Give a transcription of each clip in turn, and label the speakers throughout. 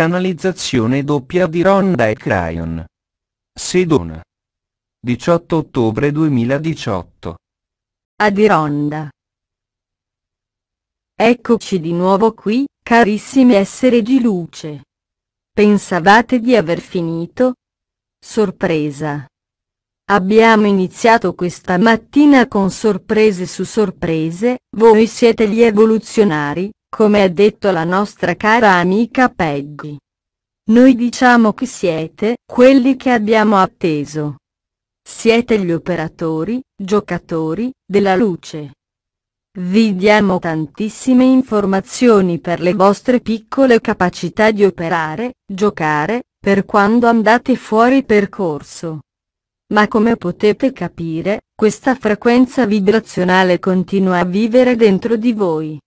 Speaker 1: Canalizzazione doppia di Ronda e Crayon. Sedona. 18 ottobre 2018.
Speaker 2: Adironda. Eccoci di nuovo qui, carissimi esseri di luce. Pensavate di aver finito? Sorpresa. Abbiamo iniziato questa mattina con sorprese su sorprese, voi siete gli evoluzionari, come ha detto la nostra cara amica Peggy. Noi diciamo che siete, quelli che abbiamo atteso. Siete gli operatori, giocatori, della luce. Vi diamo tantissime informazioni per le vostre piccole capacità di operare, giocare, per quando andate fuori percorso. Ma come potete capire, questa frequenza vibrazionale continua a vivere dentro di voi.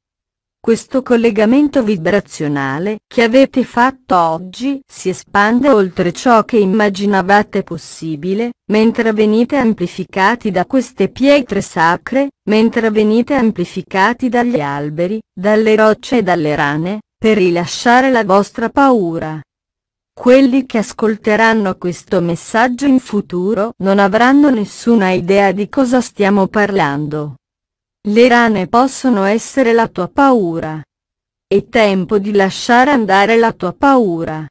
Speaker 2: Questo collegamento vibrazionale che avete fatto oggi si espande oltre ciò che immaginavate possibile, mentre venite amplificati da queste pietre sacre, mentre venite amplificati dagli alberi, dalle rocce e dalle rane, per rilasciare la vostra paura. Quelli che ascolteranno questo messaggio in futuro non avranno nessuna idea di cosa stiamo parlando. Le rane possono essere la tua paura. È tempo di lasciare andare la tua paura.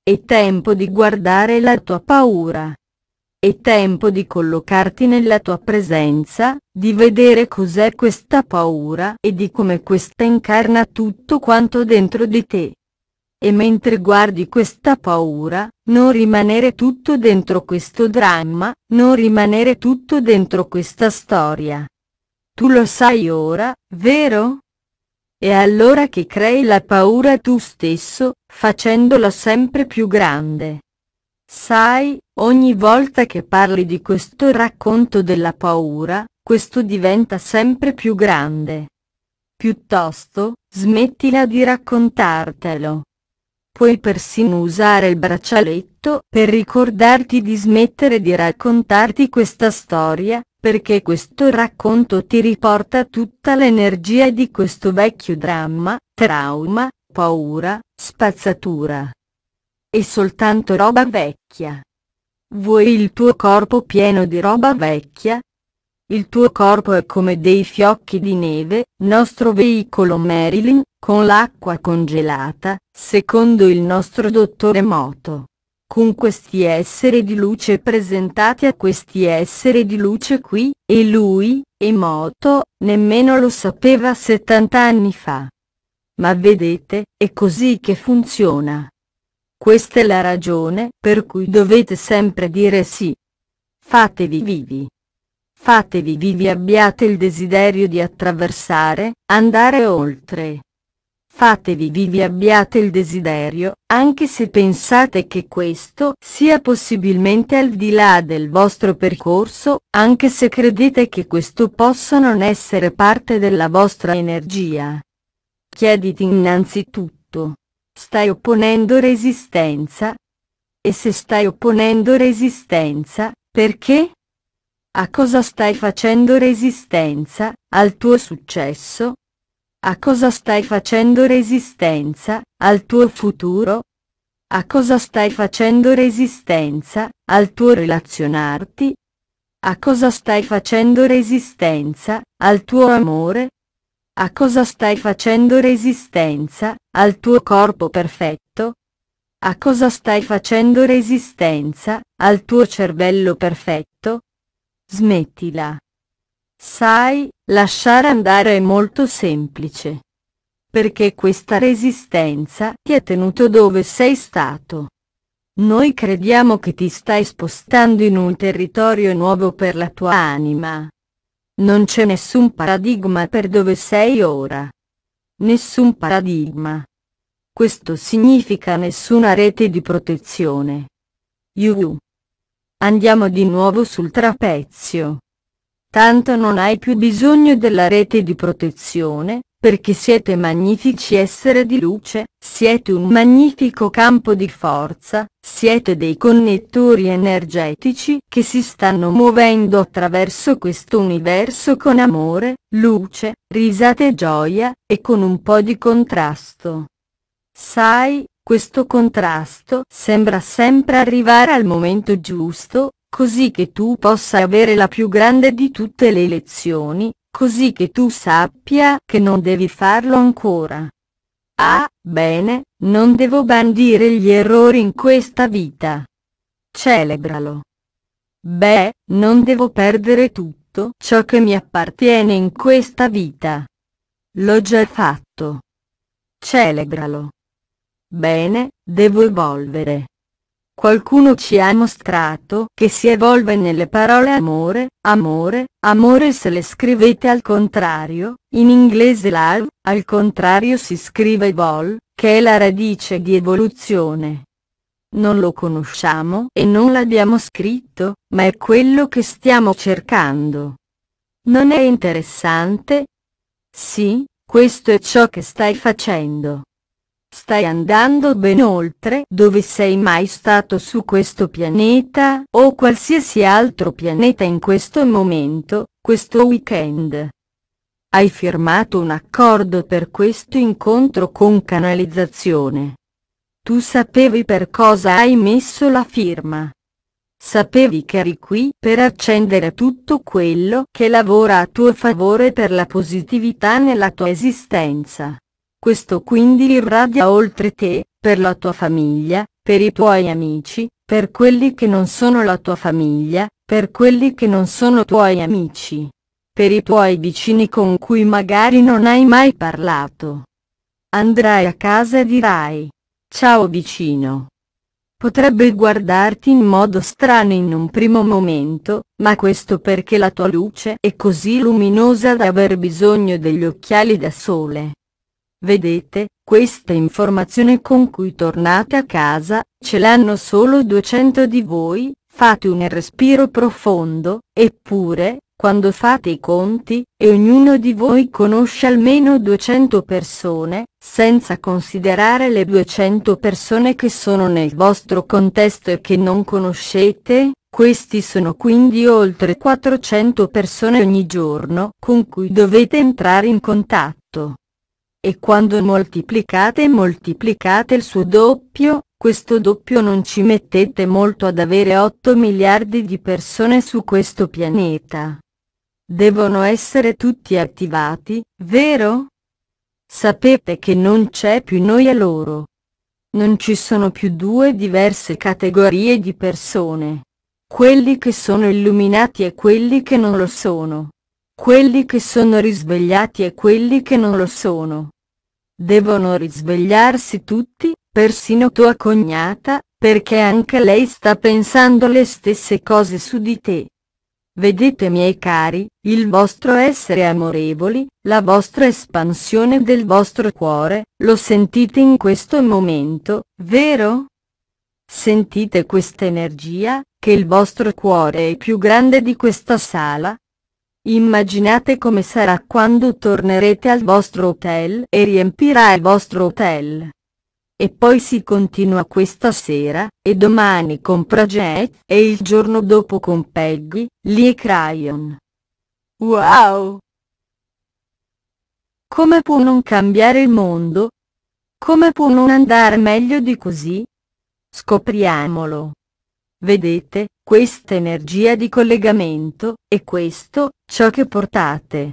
Speaker 2: È tempo di guardare la tua paura. È tempo di collocarti nella tua presenza, di vedere cos'è questa paura e di come questa incarna tutto quanto dentro di te. E mentre guardi questa paura, non rimanere tutto dentro questo dramma, non rimanere tutto dentro questa storia. Tu lo sai ora, vero? E allora che crei la paura tu stesso, facendola sempre più grande. Sai, ogni volta che parli di questo racconto della paura, questo diventa sempre più grande. Piuttosto, smettila di raccontartelo. Puoi persino usare il braccialetto per ricordarti di smettere di raccontarti questa storia, perché questo racconto ti riporta tutta l'energia di questo vecchio dramma, trauma, paura, spazzatura. E soltanto roba vecchia. Vuoi il tuo corpo pieno di roba vecchia, il tuo corpo è come dei fiocchi di neve, nostro veicolo Marilyn, con l'acqua congelata, secondo il nostro dottore Moto. Con questi esseri di luce presentati a questi esseri di luce qui, e lui, e Moto, nemmeno lo sapeva 70 anni fa. Ma vedete, è così che funziona. Questa è la ragione per cui dovete sempre dire sì. Fatevi vivi fatevi vivi abbiate il desiderio di attraversare, andare oltre. Fatevi vivi abbiate il desiderio, anche se pensate che questo sia possibilmente al di là del vostro percorso, anche se credete che questo possa non essere parte della vostra energia. Chiediti innanzitutto. Stai opponendo resistenza? E se stai opponendo resistenza, perché? A cosa stai facendo resistenza, al tuo successo? A cosa stai facendo resistenza, al tuo futuro? A cosa stai facendo resistenza, al tuo relazionarti? A cosa stai facendo resistenza, al tuo amore? A cosa stai facendo resistenza, al tuo corpo perfetto? A cosa stai facendo resistenza, al tuo cervello perfetto? Smettila. Sai, lasciare andare è molto semplice. Perché questa resistenza ti ha tenuto dove sei stato. Noi crediamo che ti stai spostando in un territorio nuovo per la tua anima. Non c'è nessun paradigma per dove sei ora. Nessun paradigma. Questo significa nessuna rete di protezione. You. Andiamo di nuovo sul trapezio. Tanto non hai più bisogno della rete di protezione, perché siete magnifici essere di luce, siete un magnifico campo di forza, siete dei connettori energetici che si stanno muovendo attraverso questo universo con amore, luce, risate e gioia, e con un po' di contrasto. Sai, questo contrasto sembra sempre arrivare al momento giusto, così che tu possa avere la più grande di tutte le lezioni, così che tu sappia che non devi farlo ancora. Ah, bene, non devo bandire gli errori in questa vita. Celebralo. Beh, non devo perdere tutto ciò che mi appartiene in questa vita. L'ho già fatto. Celebralo. Bene, devo evolvere. Qualcuno ci ha mostrato che si evolve nelle parole amore, amore, amore se le scrivete al contrario, in inglese love, al contrario si scrive vol, che è la radice di evoluzione. Non lo conosciamo e non l'abbiamo scritto, ma è quello che stiamo cercando. Non è interessante? Sì, questo è ciò che stai facendo. Stai andando ben oltre dove sei mai stato su questo pianeta o qualsiasi altro pianeta in questo momento, questo weekend. Hai firmato un accordo per questo incontro con canalizzazione. Tu sapevi per cosa hai messo la firma. Sapevi che eri qui per accendere tutto quello che lavora a tuo favore per la positività nella tua esistenza. Questo quindi irradia oltre te, per la tua famiglia, per i tuoi amici, per quelli che non sono la tua famiglia, per quelli che non sono tuoi amici, per i tuoi vicini con cui magari non hai mai parlato. Andrai a casa e dirai, ciao vicino. Potrebbe guardarti in modo strano in un primo momento, ma questo perché la tua luce è così luminosa da aver bisogno degli occhiali da sole. Vedete, questa informazione con cui tornate a casa, ce l'hanno solo 200 di voi, fate un respiro profondo, eppure, quando fate i conti, e ognuno di voi conosce almeno 200 persone, senza considerare le 200 persone che sono nel vostro contesto e che non conoscete, questi sono quindi oltre 400 persone ogni giorno con cui dovete entrare in contatto e quando moltiplicate e moltiplicate il suo doppio, questo doppio non ci mettete molto ad avere 8 miliardi di persone su questo pianeta. Devono essere tutti attivati, vero? Sapete che non c'è più noi a loro. Non ci sono più due diverse categorie di persone. Quelli che sono illuminati e quelli che non lo sono. Quelli che sono risvegliati e quelli che non lo sono. Devono risvegliarsi tutti, persino tua cognata, perché anche lei sta pensando le stesse cose su di te. Vedete miei cari, il vostro essere amorevoli, la vostra espansione del vostro cuore, lo sentite in questo momento, vero? Sentite questa energia, che il vostro cuore è più grande di questa sala, Immaginate come sarà quando tornerete al vostro hotel e riempirà il vostro hotel. E poi si continua questa sera, e domani con Prajet, e il giorno dopo con Peggy, Lee e Cryon. Wow! Come può non cambiare il mondo? Come può non andare meglio di così? Scopriamolo. Vedete, questa energia di collegamento, è questo, ciò che portate.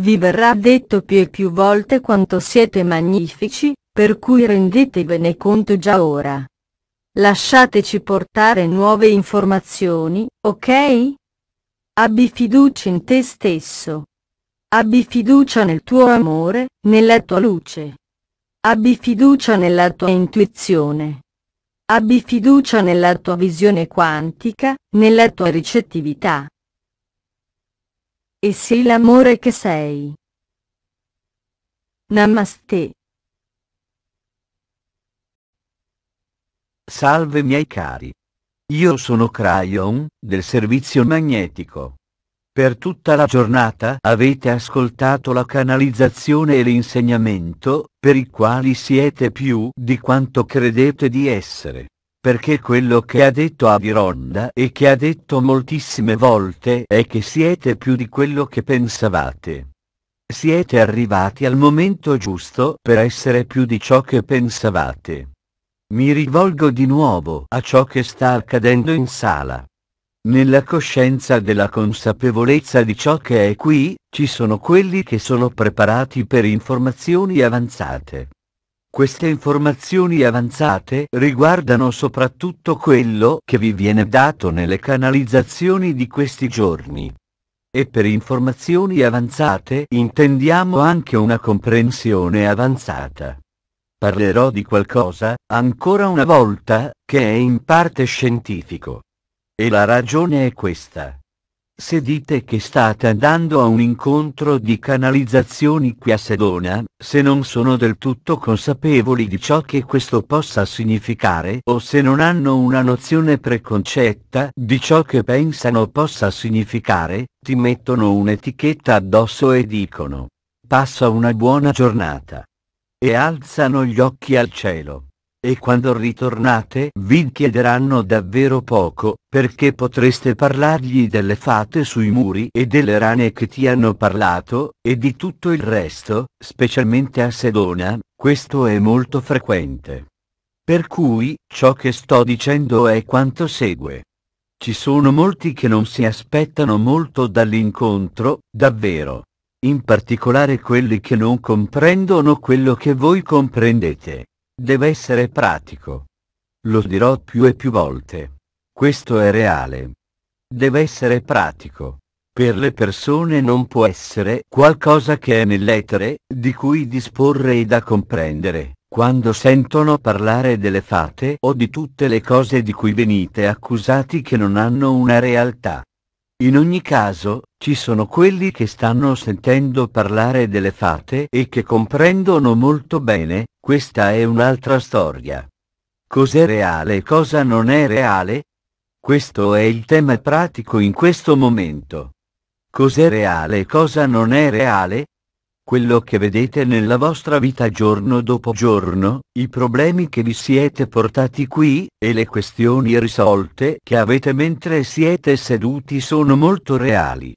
Speaker 2: Vi verrà detto più e più volte quanto siete magnifici, per cui rendetevene conto già ora. Lasciateci portare nuove informazioni, ok? Abbi fiducia in te stesso. Abbi fiducia nel tuo amore, nella tua luce. Abbi fiducia nella tua intuizione. Abbi fiducia nella tua visione quantica, nella tua ricettività. E sei l'amore che sei. Namaste.
Speaker 1: Salve miei cari. Io sono Crayon, del servizio magnetico. Per tutta la giornata avete ascoltato la canalizzazione e l'insegnamento, per i quali siete più di quanto credete di essere. Perché quello che ha detto Avironda e che ha detto moltissime volte è che siete più di quello che pensavate. Siete arrivati al momento giusto per essere più di ciò che pensavate. Mi rivolgo di nuovo a ciò che sta accadendo in sala. Nella coscienza della consapevolezza di ciò che è qui, ci sono quelli che sono preparati per informazioni avanzate. Queste informazioni avanzate riguardano soprattutto quello che vi viene dato nelle canalizzazioni di questi giorni. E per informazioni avanzate intendiamo anche una comprensione avanzata. Parlerò di qualcosa, ancora una volta, che è in parte scientifico. E la ragione è questa. Se dite che state andando a un incontro di canalizzazioni qui a Sedona, se non sono del tutto consapevoli di ciò che questo possa significare o se non hanno una nozione preconcetta di ciò che pensano possa significare, ti mettono un'etichetta addosso e dicono passa una buona giornata. E alzano gli occhi al cielo e quando ritornate vi chiederanno davvero poco, perché potreste parlargli delle fate sui muri e delle rane che ti hanno parlato, e di tutto il resto, specialmente a Sedona, questo è molto frequente. Per cui, ciò che sto dicendo è quanto segue. Ci sono molti che non si aspettano molto dall'incontro, davvero. In particolare quelli che non comprendono quello che voi comprendete. Deve essere pratico. Lo dirò più e più volte. Questo è reale. Deve essere pratico. Per le persone non può essere qualcosa che è nell'etere, di cui disporre e da comprendere, quando sentono parlare delle fate o di tutte le cose di cui venite accusati che non hanno una realtà. In ogni caso, ci sono quelli che stanno sentendo parlare delle fate e che comprendono molto bene, questa è un'altra storia. Cos'è reale e cosa non è reale? Questo è il tema pratico in questo momento. Cos'è reale e cosa non è reale? Quello che vedete nella vostra vita giorno dopo giorno, i problemi che vi siete portati qui, e le questioni risolte che avete mentre siete seduti sono molto reali.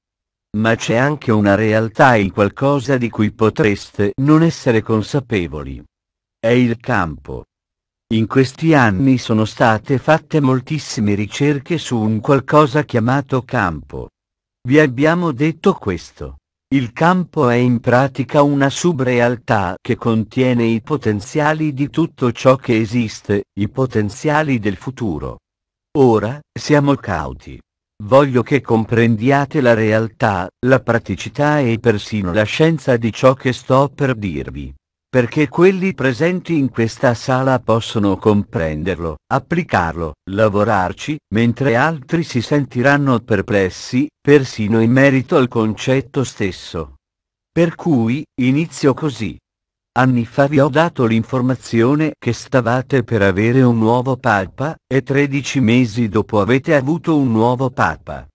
Speaker 1: Ma c'è anche una realtà in qualcosa di cui potreste non essere consapevoli è il campo. In questi anni sono state fatte moltissime ricerche su un qualcosa chiamato campo. Vi abbiamo detto questo. Il campo è in pratica una subrealtà che contiene i potenziali di tutto ciò che esiste, i potenziali del futuro. Ora, siamo cauti. Voglio che comprendiate la realtà, la praticità e persino la scienza di ciò che sto per dirvi perché quelli presenti in questa sala possono comprenderlo, applicarlo, lavorarci, mentre altri si sentiranno perplessi, persino in merito al concetto stesso. Per cui, inizio così. Anni fa vi ho dato l'informazione che stavate per avere un nuovo papa, e 13 mesi dopo avete avuto un nuovo papa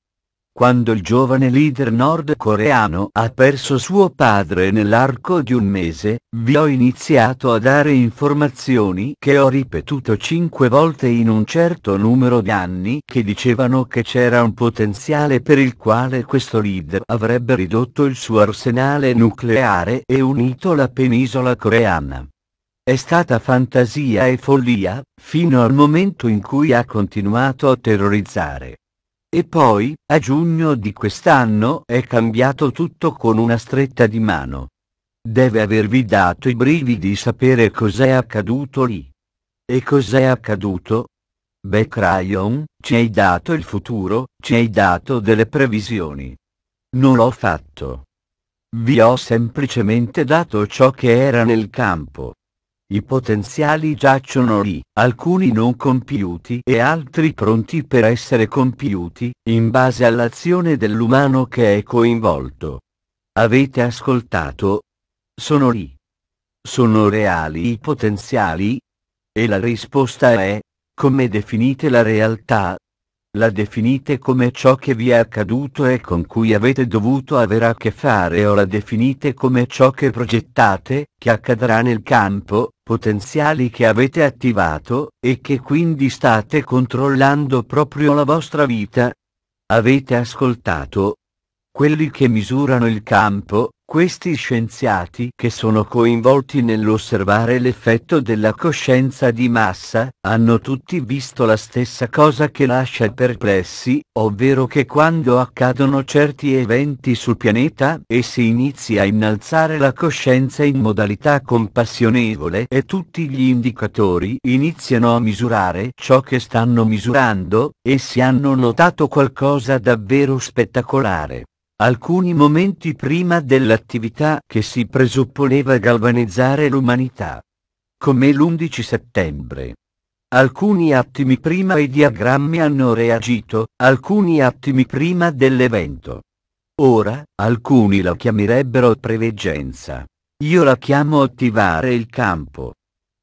Speaker 1: quando il giovane leader nordcoreano ha perso suo padre nell'arco di un mese, vi ho iniziato a dare informazioni che ho ripetuto cinque volte in un certo numero di anni che dicevano che c'era un potenziale per il quale questo leader avrebbe ridotto il suo arsenale nucleare e unito la penisola coreana. È stata fantasia e follia, fino al momento in cui ha continuato a terrorizzare. E poi, a giugno di quest'anno, è cambiato tutto con una stretta di mano. Deve avervi dato i brividi sapere cos'è accaduto lì. E cos'è accaduto? Beh Crayon, ci hai dato il futuro, ci hai dato delle previsioni. Non l'ho fatto. Vi ho semplicemente dato ciò che era nel campo. I potenziali giacciono lì, alcuni non compiuti e altri pronti per essere compiuti, in base all'azione dell'umano che è coinvolto. Avete ascoltato? Sono lì. Sono reali i potenziali? E la risposta è, come definite la realtà? La definite come ciò che vi è accaduto e con cui avete dovuto avere a che fare o la definite come ciò che progettate, che accadrà nel campo, potenziali che avete attivato, e che quindi state controllando proprio la vostra vita. Avete ascoltato? Quelli che misurano il campo, questi scienziati che sono coinvolti nell'osservare l'effetto della coscienza di massa, hanno tutti visto la stessa cosa che lascia perplessi, ovvero che quando accadono certi eventi sul pianeta e si inizia a innalzare la coscienza in modalità compassionevole e tutti gli indicatori iniziano a misurare ciò che stanno misurando, essi hanno notato qualcosa davvero spettacolare alcuni momenti prima dell'attività che si presupponeva galvanizzare l'umanità. Come l'11 settembre. Alcuni attimi prima i diagrammi hanno reagito, alcuni attimi prima dell'evento. Ora, alcuni la chiamerebbero preveggenza. Io la chiamo attivare il campo.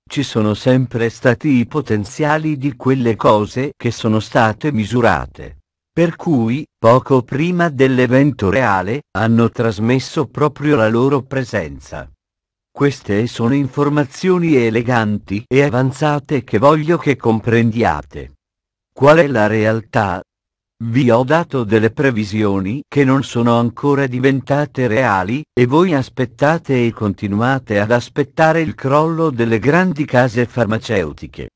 Speaker 1: Ci sono sempre stati i potenziali di quelle cose che sono state misurate per cui, poco prima dell'evento reale, hanno trasmesso proprio la loro presenza. Queste sono informazioni eleganti e avanzate che voglio che comprendiate. Qual è la realtà? Vi ho dato delle previsioni che non sono ancora diventate reali, e voi aspettate e continuate ad aspettare il crollo delle grandi case farmaceutiche.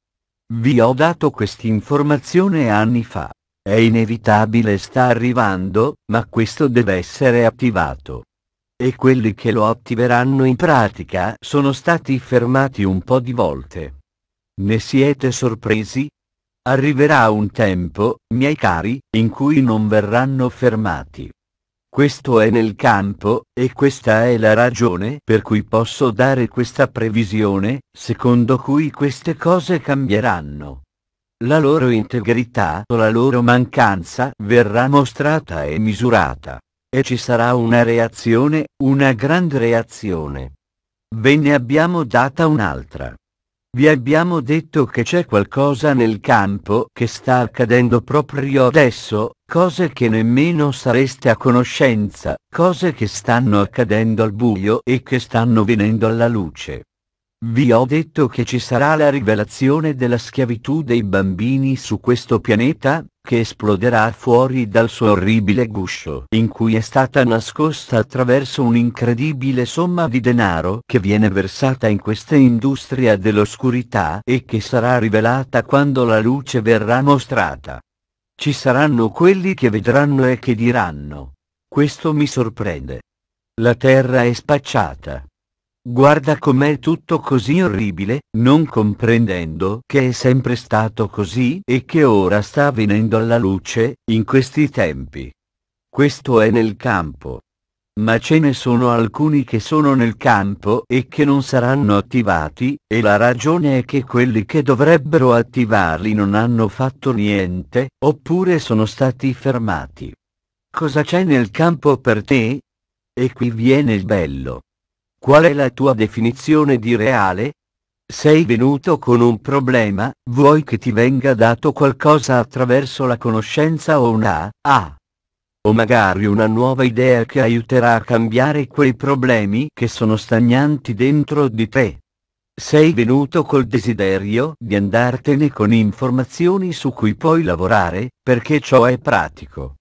Speaker 1: Vi ho dato quest'informazione anni fa. È inevitabile sta arrivando, ma questo deve essere attivato. E quelli che lo attiveranno in pratica sono stati fermati un po' di volte. Ne siete sorpresi? Arriverà un tempo, miei cari, in cui non verranno fermati. Questo è nel campo, e questa è la ragione per cui posso dare questa previsione, secondo cui queste cose cambieranno. La loro integrità o la loro mancanza verrà mostrata e misurata. E ci sarà una reazione, una grande reazione. Ve ne abbiamo data un'altra. Vi abbiamo detto che c'è qualcosa nel campo che sta accadendo proprio adesso, cose che nemmeno sareste a conoscenza, cose che stanno accadendo al buio e che stanno venendo alla luce. Vi ho detto che ci sarà la rivelazione della schiavitù dei bambini su questo pianeta, che esploderà fuori dal suo orribile guscio in cui è stata nascosta attraverso un'incredibile somma di denaro che viene versata in questa industria dell'oscurità e che sarà rivelata quando la luce verrà mostrata. Ci saranno quelli che vedranno e che diranno. Questo mi sorprende. La terra è spacciata. Guarda com'è tutto così orribile, non comprendendo che è sempre stato così e che ora sta venendo alla luce, in questi tempi. Questo è nel campo. Ma ce ne sono alcuni che sono nel campo e che non saranno attivati, e la ragione è che quelli che dovrebbero attivarli non hanno fatto niente, oppure sono stati fermati. Cosa c'è nel campo per te? E qui viene il bello. Qual è la tua definizione di reale? Sei venuto con un problema, vuoi che ti venga dato qualcosa attraverso la conoscenza o una A? O magari una nuova idea che aiuterà a cambiare quei problemi che sono stagnanti dentro di te. Sei venuto col desiderio di andartene con informazioni su cui puoi lavorare, perché ciò è pratico.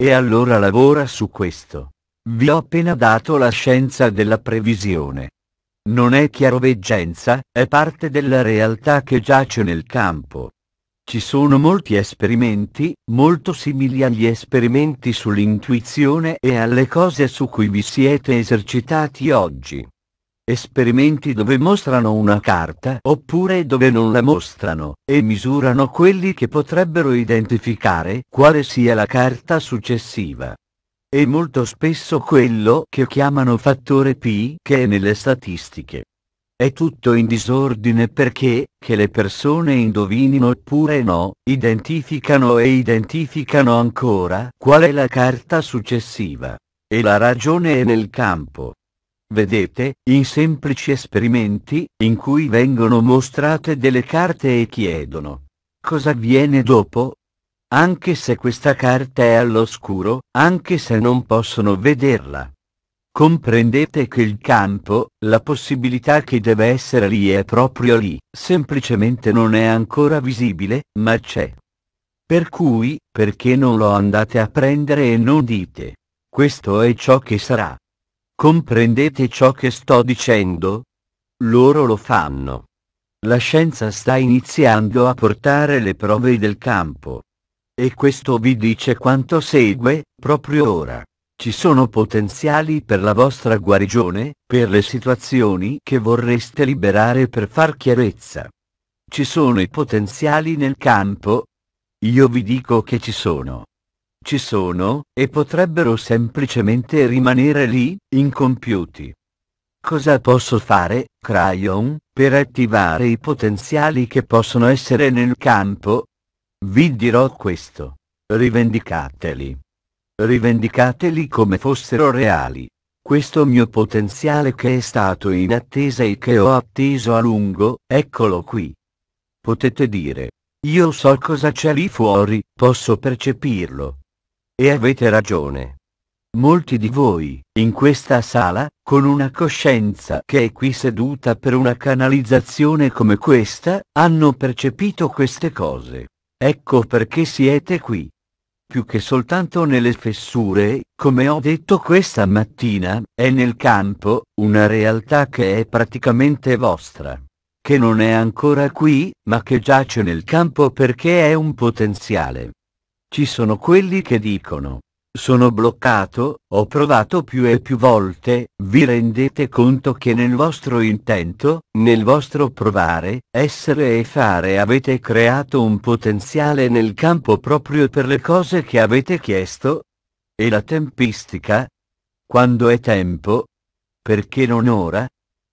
Speaker 1: E allora lavora su questo. Vi ho appena dato la scienza della previsione. Non è chiaroveggenza, è parte della realtà che giace nel campo. Ci sono molti esperimenti, molto simili agli esperimenti sull'intuizione e alle cose su cui vi siete esercitati oggi. Esperimenti dove mostrano una carta oppure dove non la mostrano, e misurano quelli che potrebbero identificare quale sia la carta successiva. È molto spesso quello che chiamano fattore P che è nelle statistiche. È tutto in disordine perché, che le persone indovinino oppure no, identificano e identificano ancora qual è la carta successiva. E la ragione è nel campo. Vedete, in semplici esperimenti, in cui vengono mostrate delle carte e chiedono cosa avviene dopo, anche se questa carta è all'oscuro, anche se non possono vederla. Comprendete che il campo, la possibilità che deve essere lì è proprio lì, semplicemente non è ancora visibile, ma c'è. Per cui, perché non lo andate a prendere e non dite, questo è ciò che sarà. Comprendete ciò che sto dicendo? Loro lo fanno. La scienza sta iniziando a portare le prove del campo. E questo vi dice quanto segue, proprio ora. Ci sono potenziali per la vostra guarigione, per le situazioni che vorreste liberare per far chiarezza. Ci sono i potenziali nel campo? Io vi dico che ci sono. Ci sono, e potrebbero semplicemente rimanere lì, incompiuti. Cosa posso fare, Cryon, per attivare i potenziali che possono essere nel campo? Vi dirò questo. Rivendicateli. Rivendicateli come fossero reali. Questo mio potenziale che è stato in attesa e che ho atteso a lungo, eccolo qui. Potete dire, io so cosa c'è lì fuori, posso percepirlo. E avete ragione. Molti di voi, in questa sala, con una coscienza che è qui seduta per una canalizzazione come questa, hanno percepito queste cose. Ecco perché siete qui. Più che soltanto nelle fessure, come ho detto questa mattina, è nel campo, una realtà che è praticamente vostra. Che non è ancora qui, ma che giace nel campo perché è un potenziale. Ci sono quelli che dicono, sono bloccato, ho provato più e più volte, vi rendete conto che nel vostro intento, nel vostro provare, essere e fare avete creato un potenziale nel campo proprio per le cose che avete chiesto? E la tempistica? Quando è tempo? Perché non ora?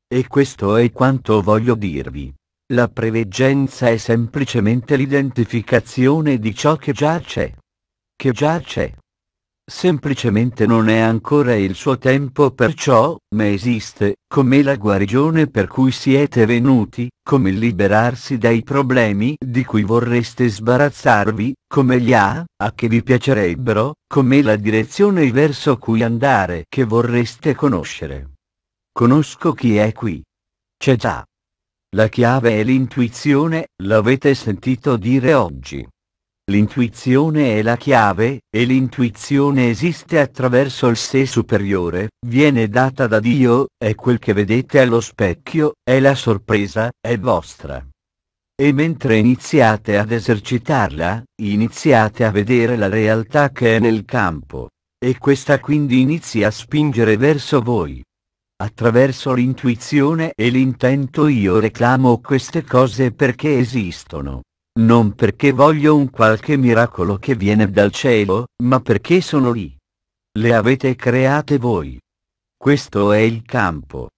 Speaker 1: E questo è quanto voglio dirvi. La preveggenza è semplicemente l'identificazione di ciò che già c'è. Che già c'è. Semplicemente non è ancora il suo tempo perciò, ma esiste, come la guarigione per cui siete venuti, come liberarsi dai problemi di cui vorreste sbarazzarvi, come gli ha, a che vi piacerebbero, come la direzione verso cui andare che vorreste conoscere. Conosco chi è qui. C'è già. La chiave è l'intuizione, l'avete sentito dire oggi. L'intuizione è la chiave, e l'intuizione esiste attraverso il sé superiore, viene data da Dio, è quel che vedete allo specchio, è la sorpresa, è vostra. E mentre iniziate ad esercitarla, iniziate a vedere la realtà che è nel campo. E questa quindi inizia a spingere verso voi. Attraverso l'intuizione e l'intento io reclamo queste cose perché esistono non perché voglio un qualche miracolo che viene dal cielo, ma perché sono lì. Le avete create voi. Questo è il campo.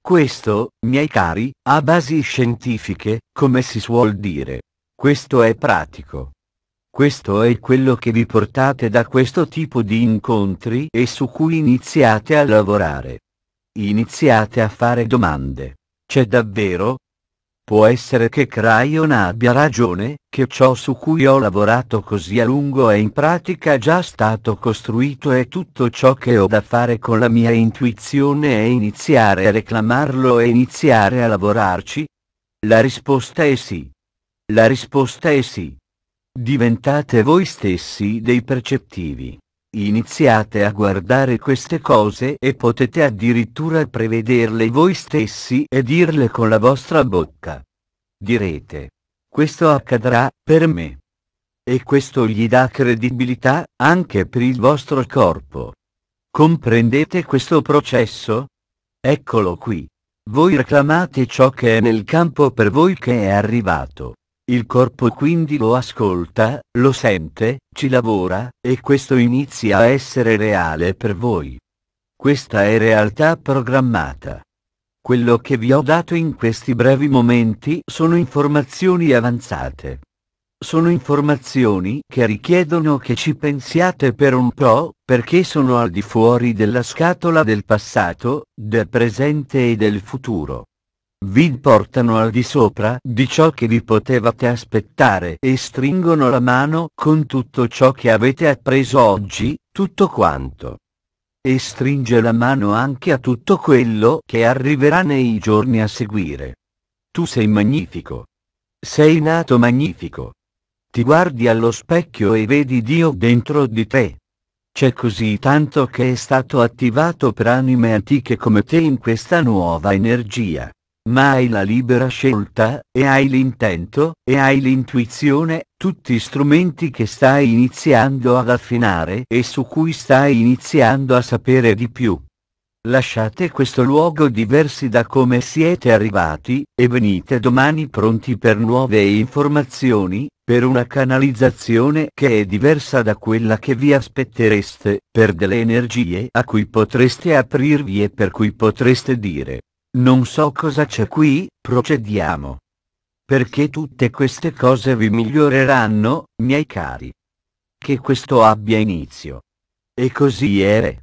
Speaker 1: Questo, miei cari, ha basi scientifiche, come si suol dire. Questo è pratico. Questo è quello che vi portate da questo tipo di incontri e su cui iniziate a lavorare. Iniziate a fare domande. C'è davvero, Può essere che Crayon abbia ragione, che ciò su cui ho lavorato così a lungo è in pratica già stato costruito e tutto ciò che ho da fare con la mia intuizione è iniziare a reclamarlo e iniziare a lavorarci? La risposta è sì. La risposta è sì. Diventate voi stessi dei percettivi iniziate a guardare queste cose e potete addirittura prevederle voi stessi e dirle con la vostra bocca. Direte, questo accadrà per me. E questo gli dà credibilità anche per il vostro corpo. Comprendete questo processo? Eccolo qui. Voi reclamate ciò che è nel campo per voi che è arrivato. Il corpo quindi lo ascolta, lo sente, ci lavora, e questo inizia a essere reale per voi. Questa è realtà programmata. Quello che vi ho dato in questi brevi momenti sono informazioni avanzate. Sono informazioni che richiedono che ci pensiate per un po', perché sono al di fuori della scatola del passato, del presente e del futuro vi portano al di sopra di ciò che vi potevate aspettare e stringono la mano con tutto ciò che avete appreso oggi, tutto quanto. E stringe la mano anche a tutto quello che arriverà nei giorni a seguire. Tu sei magnifico. Sei nato magnifico. Ti guardi allo specchio e vedi Dio dentro di te. C'è così tanto che è stato attivato per anime antiche come te in questa nuova energia ma hai la libera scelta, e hai l'intento, e hai l'intuizione, tutti strumenti che stai iniziando ad affinare e su cui stai iniziando a sapere di più. Lasciate questo luogo diversi da come siete arrivati, e venite domani pronti per nuove informazioni, per una canalizzazione che è diversa da quella che vi aspettereste, per delle energie a cui potreste aprirvi e per cui potreste dire, non so cosa c'è qui, procediamo. Perché tutte queste cose vi miglioreranno, miei cari. Che questo abbia inizio. E così è.